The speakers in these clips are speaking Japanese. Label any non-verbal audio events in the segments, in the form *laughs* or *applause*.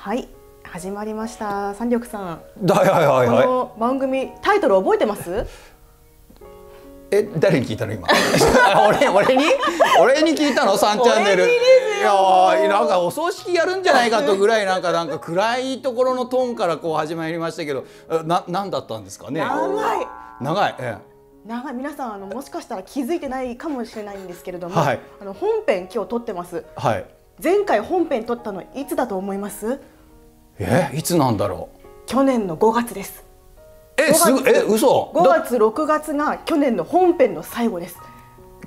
はい始まりました三緑さんはいはいはい、はい、この番組タイトル覚えてますえ誰に聞いたの今 *laughs* 俺俺に俺に聞いたの3チャンネルいやなんかお葬式やるんじゃないかとぐらいなんかなんか暗いところのトーンからこう始まりましたけどな何だったんですかね長い長い、ええ長い皆さんあのもしかしたら気づいてないかもしれないんですけれども、はい、あの本編今日撮ってます、はい、前回本編撮ったのいつだと思いますえいつなんだろう去年の5月ですえすぐえ嘘5月6月が去年の本編の最後です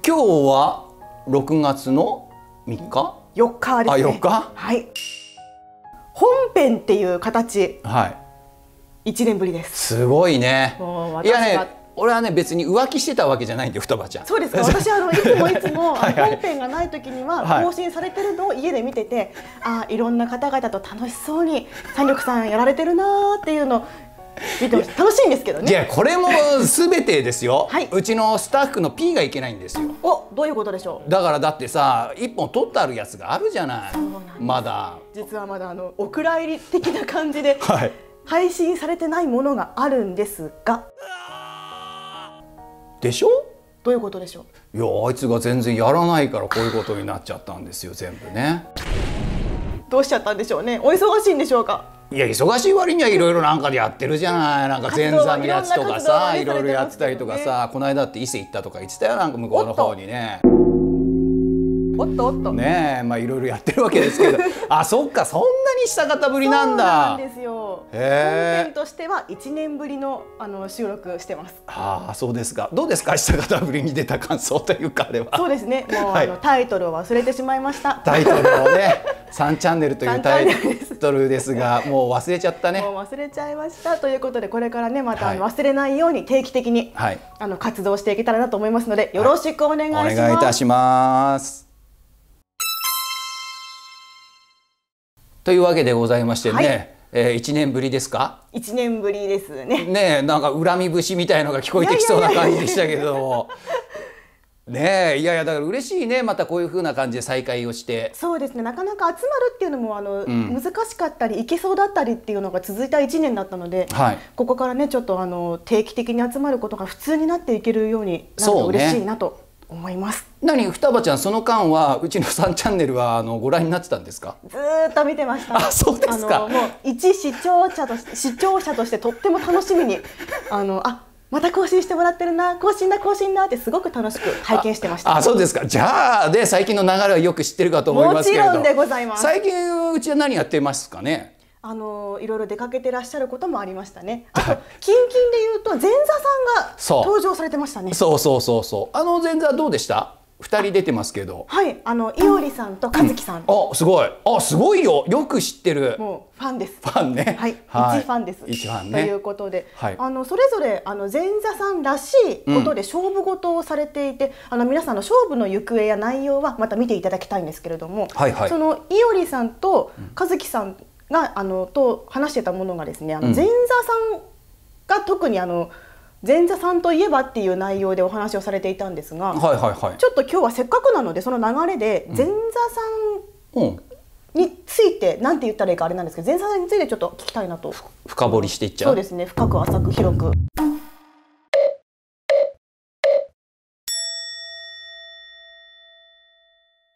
今日は6月の3日4日です、ね、あ4日はい本編っていう形はい1年ぶりですすごいねいやね俺はね別に浮気してたわけじゃないんで双葉ちゃんそうですか私あのいつもいつも *laughs* はい、本編がない時には更新されてるのを家で見てて、はい、あいろんな方々と楽しそうに三緑さんやられてるなーっていうの見て楽しいんですけどねいやこれもすべてですよ、はい、うちのスタッフの P がいけないんですよおどういうことでしょうだからだってさ一本取ってあるやつがあるじゃないまだ実はまだあのお蔵入り的な感じで、*laughs* はい、配信されてないものがあるんですが、でしょどういうことでしょういやあいつが全然やらないからこういうことになっちゃったんですよ全部ねどうしちゃったんでしょうねお忙しいんでしょうかいや忙しい割にはいろいろなんかでやってるじゃないなんか前座のやつとかさいろいろやってたりとかさ、この間って伊勢行ったとか言ってたよなんか向こうの方にねおっとおっとねえまあいろいろやってるわけですけど *laughs* あそっかそんなに久方ぶりなんだ。そうなんですよ。えー、としては一年ぶりのあの収録してます。ああそうですか。どうですか久方ぶりに出た感想というかあれは。そうですね。もう、はい、あのタイトルを忘れてしまいました。タイトルをね。*laughs* 三チャンネルというタイトルですがもう忘れちゃったね。もう忘れちゃいましたということでこれからねまた、はい、忘れないように定期的に、はい、あの活動していけたらなと思いますのでよろしくお願いします。はい、お願いいたします。というわけでございましてね、はい、えー、1年ぶりですか1年ぶりですね。ねなんか恨み節みたいのが聞こえてきそうな感じでしたけども。ね *laughs* えいやいやだから嬉しいねまたこういうふうな感じで再会をしてそうですねなかなか集まるっていうのもあの、うん、難しかったりいけそうだったりっていうのが続いた1年だったので、はい、ここからねちょっとあの定期的に集まることが普通になっていけるようになると嬉しいなと思います何双葉ちゃんその間はうちの三チャンネルはあのご覧になってたんですかずっと見てましたあそうですかもう一視聴者として視聴者としてとっても楽しみにあのあまた更新してもらってるな更新だ更新だってすごく楽しく拝見してましたあそうですかじゃあで最近の流れはよく知ってるかと思いますけれどもちろんでございます最近うちは何やってますかねあのいろいろ出かけてらっしゃることもありましたね。あと、近々で言うと前座さんが登場されてましたね。そうそうそうそうあの前座どうでした？二人出てますけど。はい、あのいおりさんとかずきさん。あ、すごい。あ、すごいよ。よく知ってる。もうファンです。ファンね。はい、はい、一ファンです。一ファンね。ということで、はい、あのそれぞれあの前座さんらしいことで勝負事をされていて、うん、あの皆さんの勝負の行方や内容はまた見ていただきたいんですけれども、はいはい、そのいおりさんとかずきさんがあのと話してたものがですねあの前座さんが特にあの、前座さんといえばっていう内容でお話をされていたんですが、はいはいはい、ちょっと今日はせっかくなのでその流れで前座さんについて何、うん、て言ったらいいかあれなんですけど前座さんについてちょっと聞きたいなと深掘りしていっちゃうそうですね深く浅く広く。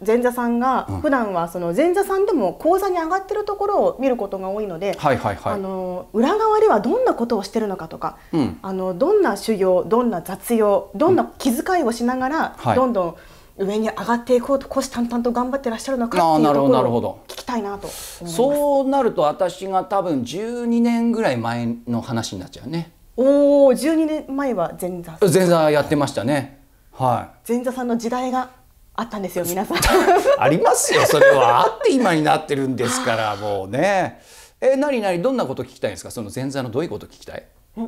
前座さんが、普段はその前座さんでも講座に上がってるところを見ることが多いので、はいはいはい、あの裏側ではどんなことをしてるのかとか、うん、あのどんな修行どんな雑用どんな気遣いをしながら、うん、どんどん上に上がっていこうと虎視眈々と頑張ってらっしゃるのかっていうところを聞きたいなとそうなると私が多分12年ぐらい前の話になっちゃうねおお12年前は前座前座やってましたねはい前座さんの時代があったんですよ皆さん *laughs* ありますよそれはあって今になってるんですから *laughs* もうねえ何何どんなこと聞きたいんですかその前座のどういうこと聞きたい例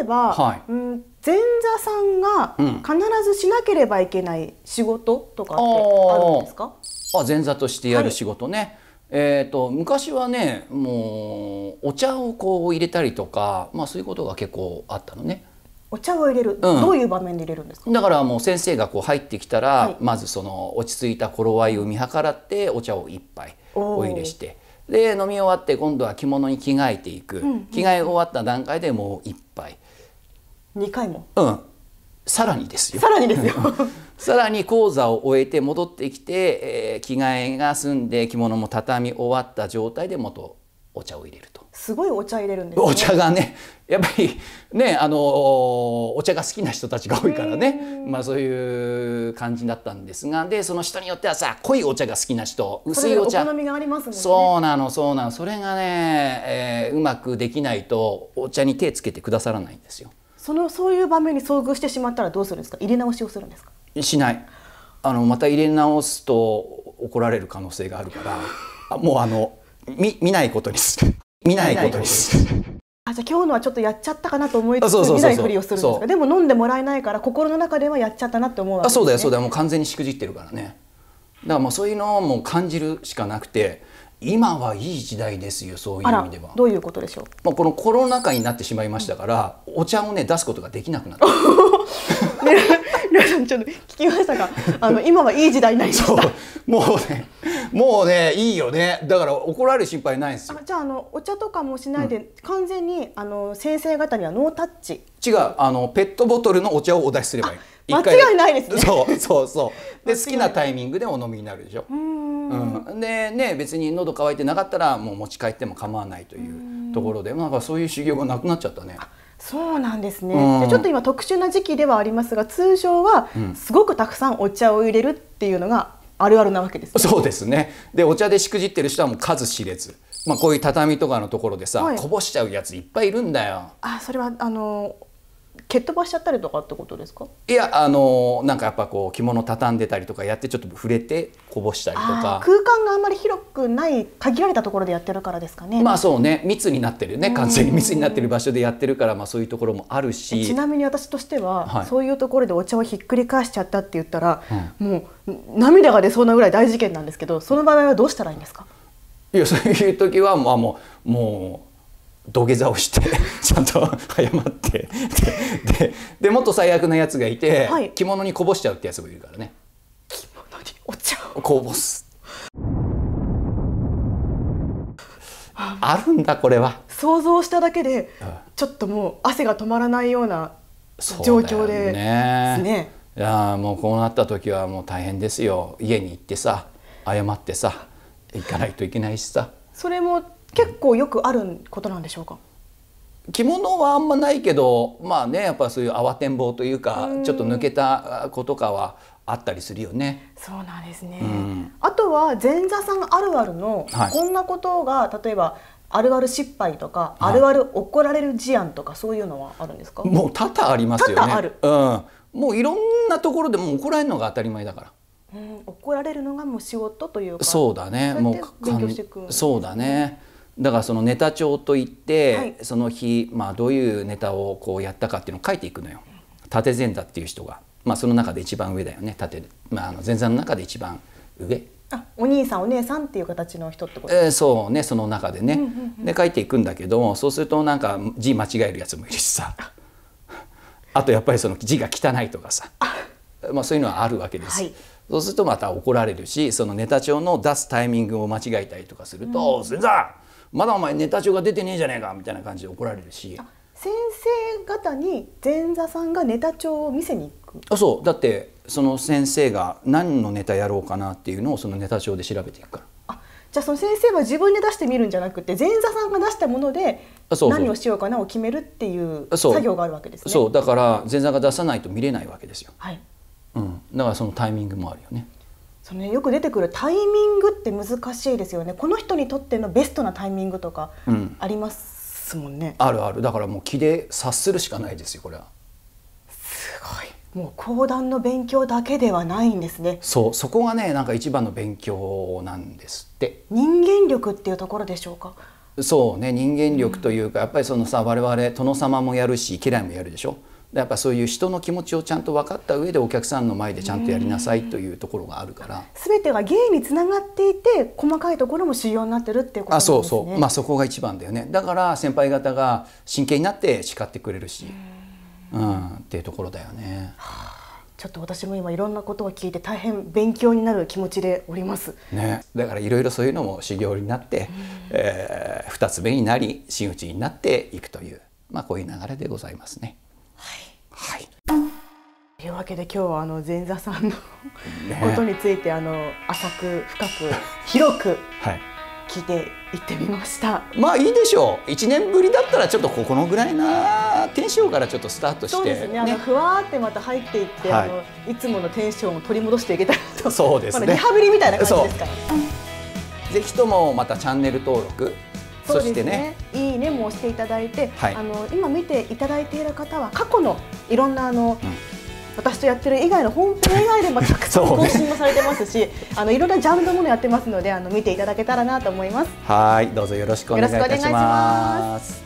えば、はい、うん前座さんが必ずしなければいけない仕事とかってあるんですか、うん、あ前座としてやる仕事ね、はい、えと、と昔はねもうお茶をこう入れたりとか、まあ、そういうことが結構あったのね。お茶を入れる、どういう場面で入れるんですかだからもう先生がこう入ってきたら、はい、まずその落ち着いた頃合いを見計らってお茶を一杯お入れして。で飲み終わって今度は着物に着替えていく、うんうん、着替え終わった段階でもう一杯2回もうんさらにですよさらにですよさらに講座を終えて戻ってきて、えー、着替えが済んで着物も畳み終わった状態で元お茶を入れるとすごいお茶入れるんです、ね、お茶がねやっぱりねあのお茶が好きな人たちが多いからねまあそういう感じだったんですがでその人によってはさ濃いお茶が好きな人薄いお茶、ね、そうなのそうなのそれがね、えー、うまくできないとお茶に手つけてくださらないんですよそのそういう場面に遭遇してしまったらどうするんですか入れ直しをするんですかしないあのまた入れ直すと怒られる可能性があるからあもうあの見見ないことにする見ないことにするあじゃあ今日のはちょっとやっちゃったかなと思いつつ見ないふりをするんですかでも飲んでもらえないから心の中ではやっちゃったなって思うわけです、ね、あそうだよそうだよもう完全にしくじってるからねだからもうそういうのをもう感じるしかなくて今はいい時代ですよそういう意味ではどういうことでしょう、まあ、このコロナ禍になってしまいましたから、うん、お茶をね出すことができなくなった *laughs* ちょっと聞きましたか、あの今はいい時代になりました。もうね、もうねいいよね。だから怒られる心配ないんですよ。じゃああのお茶とかもしないで、うん、完全にあの先生方にはノータッチ。違う、あのペットボトルのお茶をお出しすればいい。間違いないですね。そうそうそう。で好きなタイミングでお飲みになるでしょ。うんうん、でね別に喉乾いてなかったらもう持ち帰っても構わないというところで、なんかそういう修行がなくなっちゃったね。うんそうなんですね、うん、ちょっと今特殊な時期ではありますが通常はすごくたくさんお茶を入れるっていうのがあるあるなわけです、ねそうですねでお茶でしくじってる人はもう数知れず。まあ、こういう畳とかのところでさ、はい、こぼしちゃうやついっぱいいるんだよ。あ、それはあの蹴っ飛ばしちゃったりとかってことですかいやあのなんかやっぱこう着物畳んでたりとかやってちょっと触れてこぼしたりとか空間があんまり広くない限られたところでやってるからですかねまあそうね密になってるね完全に密になってる場所でやってるからまあそういうところもあるしちなみに私としては、はい、そういうところでお茶をひっくり返しちゃったって言ったら、うん、もう涙が出そうなぐらい大事件なんですけどその場合はどうしたらいいんですかいやそういう時はまあもうもう土下座をして *laughs* ちゃんと謝ってででもっと最悪なやつがいて、はい、着物にこぼしちゃうってやつもいるからね着物にお茶をこぼすあるんだこれは想像しただけで、うん、ちょっともう汗が止まらないような状況でねねいやもうこうなった時はもう大変ですよ家に行ってさ謝ってさ行かないといけないしさそれも結構よくあることなんでしょうか着物はあんまないけどまあねやっぱそういう慌てん坊というかちょっと抜けた子とかはあったりするよね。そうなんですね、うん、あとは前座さんあるあるの、こんなことが例えばあるある失敗とか、あるある怒られる事案とかそういうのはあるんですかもう多々ありますよね。ある、うん、もういろんなところでも怒られるのが当たり前だから。うん、怒られるのがもう仕事というかそうだねもう勉強していく、そうだね。だからそのネタ帳といって、はい、その日、まあ、どういうネタをこうやったかっていうのを書いていくのよ縦前座っていう人が、まあ、その中で一番上だよね縦、まあ、あの前座の中で一番上あお兄さんお姉さんっていう形の人ってこと、えー、そうねその中でね、うんうんうん、で書いていくんだけどもそうするとなんか字間違えるやつもいるしさ *laughs* あとやっぱりその字が汚いとかさまあ、そういうのはあるわけです。はいそうするとまた怒られるしそのネタ帳の出すタイミングを間違えたりとかすると「うん、先まだお前ネタ帳が出てねえじゃねえかみたいな感じで怒られるし先生方に前座さんがネタ帳を見せに行くあそうだってその先生が何のネタやろうかなっていうのをそのネタ帳で調べていくからあじゃあその先生は自分で出してみるんじゃなくて前座さんが出したもので何をしようかなを決めるっていう作業があるわけですねそうだから前座が出さないと見れないわけですよ、はいうん、だからそのタイミングもあるよねその、ね、よく出てくるタイミングって難しいですよねこの人にとってのベストなタイミングとかありますもんね、うん、あるあるだからもう気で察するしかないですよこれはすごいもう講談の勉強だけではないんですねそうそこがねなんか一番の勉強なんですって人間力っていうところでしょうかそうね人間力というか、やっぱりそのさ我々殿様もやるし家来もやるでしょやっぱそういう人の気持ちをちゃんと分かった上でお客さんの前でちゃんとやりなさいというところがあるから全てが芸につながっていて細かいところも修行になってるっていうこと、ね、あそうそうまあそこが一番だよねだから先輩方が真剣になって叱ってくれるしうんっていうところだよね。はあちょっと私も今いろんなことを聞いて大変勉強になる気持ちでおります。ね、だからいろいろそういうのも修行になって、えー、2つ目になり真打ちになっていくという、まあ、こういう流れでございますね。はい。というわけで今日はあの前座さんの、ね、ことについてあの浅く深く *laughs* 広くはい聞いていってみましたまあいいでしょう1年ぶりだったらちょっとここのぐらいなテンションからちょっとスタートしてそうですね、ね、あのふわってまた入っていって、はい、あのいつものテンションを取り戻していけたらとそうですね、まあ、リハビリみたいな感じですから、ぜひともまたチャンネル登録そうですねいいねも押していただいて、はい、あの今見ていただいている方は過去のいろんなあの、うん、私とやってる以外の本編以外でもたくさん *laughs* 更新もされてますし、ね、あのいろんなジャンルものやってますのであの見ていただけたらなと思いますはいどうぞよろしくお願いいたします